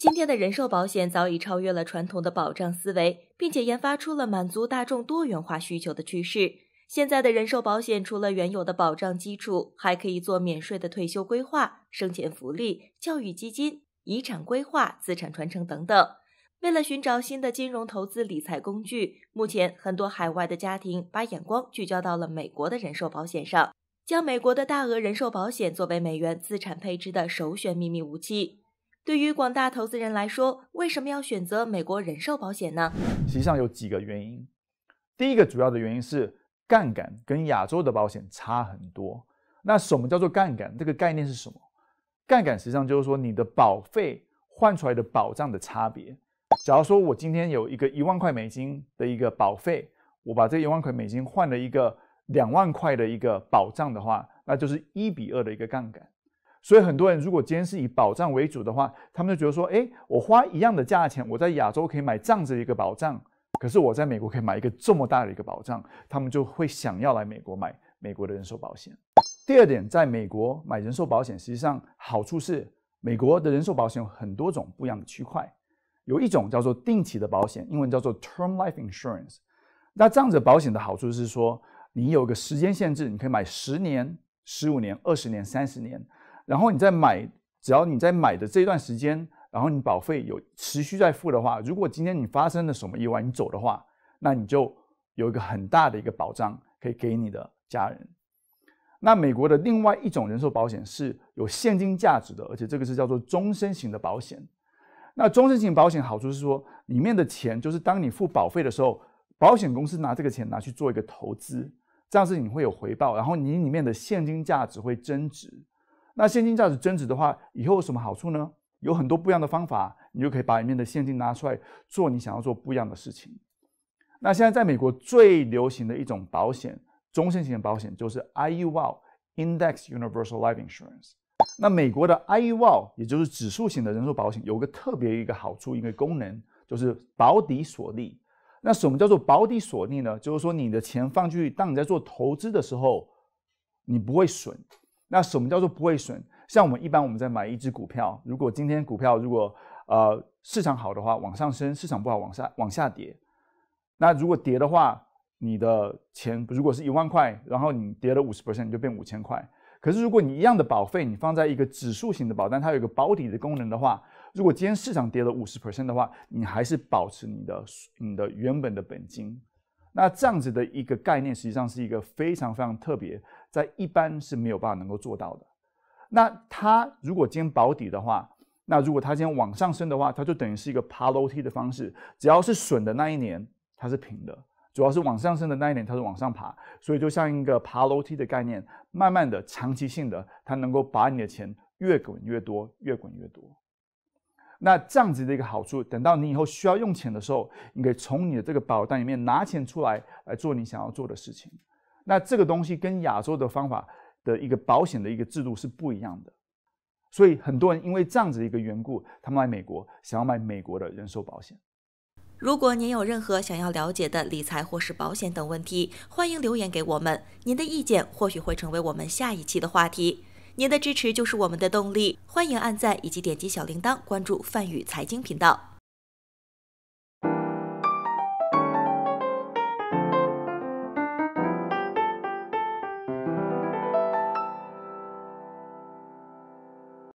今天的人寿保险早已超越了传统的保障思维，并且研发出了满足大众多元化需求的趋势。现在的人寿保险除了原有的保障基础，还可以做免税的退休规划、生前福利、教育基金、遗产规划、资产传承等等。为了寻找新的金融投资理财工具，目前很多海外的家庭把眼光聚焦到了美国的人寿保险上，将美国的大额人寿保险作为美元资产配置的首选秘密武器。对于广大投资人来说，为什么要选择美国人寿保险呢？实际上有几个原因。第一个主要的原因是杠杆跟亚洲的保险差很多。那什么叫做杠杆？这个概念是什么？杠杆实际上就是说你的保费换出来的保障的差别。假如说我今天有一个一万块美金的一个保费，我把这一万块美金换了一个两万块的一个保障的话，那就是一比二的一个杠杆。所以很多人如果今天是以保障为主的话，他们就觉得说：哎，我花一样的价钱，我在亚洲可以买这样子的一个保障，可是我在美国可以买一个这么大的一个保障，他们就会想要来美国买美国的人寿保险。第二点，在美国买人寿保险，实际上好处是美国的人寿保险有很多种不一样的区块，有一种叫做定期的保险，英文叫做 term life insurance。那这样子保险的好处是说，你有个时间限制，你可以买十年、十五年、二十年、三十年。然后你在买，只要你在买的这一段时间，然后你保费有持续在付的话，如果今天你发生了什么意外，你走的话，那你就有一个很大的一个保障可以给你的家人。那美国的另外一种人寿保险是有现金价值的，而且这个是叫做终身型的保险。那终身型保险好处是说，里面的钱就是当你付保费的时候，保险公司拿这个钱拿去做一个投资，这样子你会有回报，然后你里面的现金价值会增值。那现金价值增值的话，以后有什么好处呢？有很多不一样的方法，你就可以把里面的现金拿出来做你想要做不一样的事情。那现在在美国最流行的一种保险，中性型的保险就是 IUL（Index Universal Life Insurance）。那美国的 IUL 也就是指数型的人寿保险，有个特别一个好处，一个功能就是保底锁利。那什么叫做保底锁利呢？就是说你的钱放进去，当你在做投资的时候，你不会损。那什么叫做不会损？像我们一般我们在买一只股票，如果今天股票如果呃市场好的话往上升，市场不好往下往下跌。那如果跌的话，你的钱如果是一万块，然后你跌了五十 %，percent，你就变五千块。可是如果你一样的保费，你放在一个指数型的保单，它有一个保底的功能的话，如果今天市场跌了五十 percent 的话，你还是保持你的你的原本的本金。那这样子的一个概念，实际上是一个非常非常特别。在一般是没有办法能够做到的。那它如果今天保底的话，那如果它今天往上升的话，它就等于是一个爬楼梯的方式。只要是损的那一年，它是平的；主要是往上升的那一年，它是往上爬。所以就像一个爬楼梯的概念，慢慢的、长期性的，它能够把你的钱越滚越多，越滚越多。那这样子的一个好处，等到你以后需要用钱的时候，你可以从你的这个保单里面拿钱出来来做你想要做的事情。那这个东西跟亚洲的方法的一个保险的一个制度是不一样的，所以很多人因为这样子的一个缘故，他们来美国想要买美国的人寿保险。如果您有任何想要了解的理财或是保险等问题，欢迎留言给我们，您的意见或许会成为我们下一期的话题。您的支持就是我们的动力，欢迎按赞以及点击小铃铛关注泛宇财经频道。